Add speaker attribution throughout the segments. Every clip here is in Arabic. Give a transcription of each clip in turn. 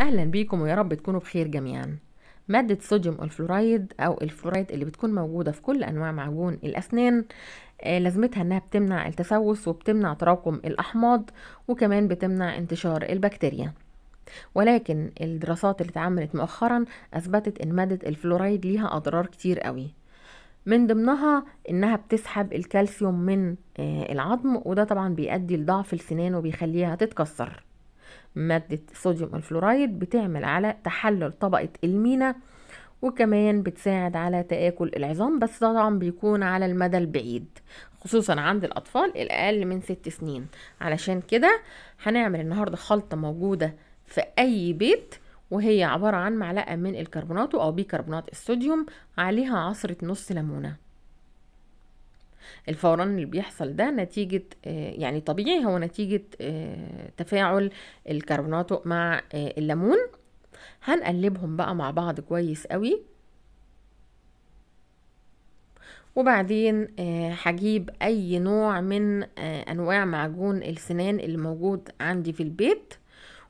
Speaker 1: أهلا بيكم ويا رب تكونوا بخير جميعا مادة صوديوم الفلورايد أو الفلورايد اللي بتكون موجودة في كل أنواع معجون الأسنان آه، لازمتها انها بتمنع التسوس وبتمنع تراكم الاحماض وكمان بتمنع انتشار البكتيريا ولكن الدراسات اللي اتعملت مؤخرا اثبتت ان ماده الفلورايد ليها اضرار كتير قوي من ضمنها انها بتسحب الكالسيوم من آه، العظم وده طبعا بيؤدي لضعف السنان وبيخليها تتكسر مادة صوديوم الفلورايد بتعمل على تحلل طبقة المينا وكمان بتساعد على تآكل العظام بس طبعا بيكون على المدى البعيد خصوصا عند الأطفال الأقل من ست سنين علشان كده هنعمل النهاردة خلطة موجودة في أي بيت وهي عبارة عن معلقة من الكربونات أو بيكربونات الصوديوم عليها عصرة نص ليمونة الفوران اللي بيحصل ده نتيجة آه، يعني طبيعي هو نتيجة آه، تفاعل الكربوناتو مع آه، الليمون هنقلبهم بقى مع بعض كويس قوي وبعدين هجيب اي نوع من انواع معجون السنان اللي موجود عندي في البيت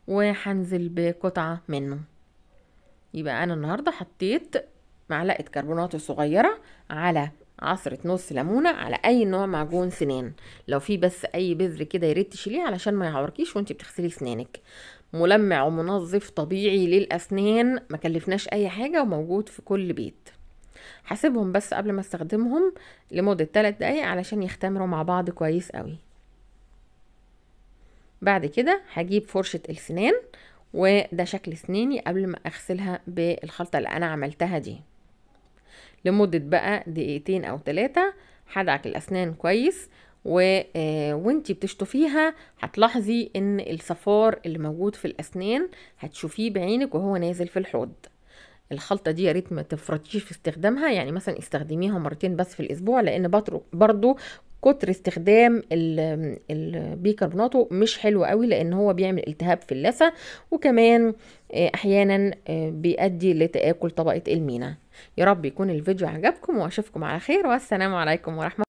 Speaker 1: وهنزل بقطعة منه يبقى انا النهاردة حطيت معلقة كربونات صغيرة على عصرة نص ليمونة على أي نوع معجون سنان لو في بس أي بذر كده ياريت تشيليه علشان ما يعوركيش وانت بتغسلي سنانك ملمع ومنظف طبيعي للأسنان ما كلفناش أي حاجة وموجود في كل بيت هسيبهم بس قبل ما استخدمهم لمدة 3 دقايق علشان يختمروا مع بعض كويس قوي بعد كده هجيب فرشة السنان وده شكل سناني قبل ما اغسلها بالخلطة اللي انا عملتها دي لمدة بقى دقيقتين أو ثلاثة هدعك الأسنان كويس و... آه، وانتي بتشطفيها هتلاحظي ان الصفار اللي موجود في الأسنان هتشوفيه بعينك وهو نازل في الحوض الخلطة دي ريت ما تفرطيش في استخدامها يعني مثلا استخدميها مرتين بس في الأسبوع لأن برضو كتر استخدام البيكربوناتو مش حلو قوي لان هو بيعمل التهاب في اللثه وكمان آه، احيانا آه، بيؤدي لتاكل طبقه المينا يا رب يكون الفيديو عجبكم واشوفكم على خير والسلام عليكم ورحمه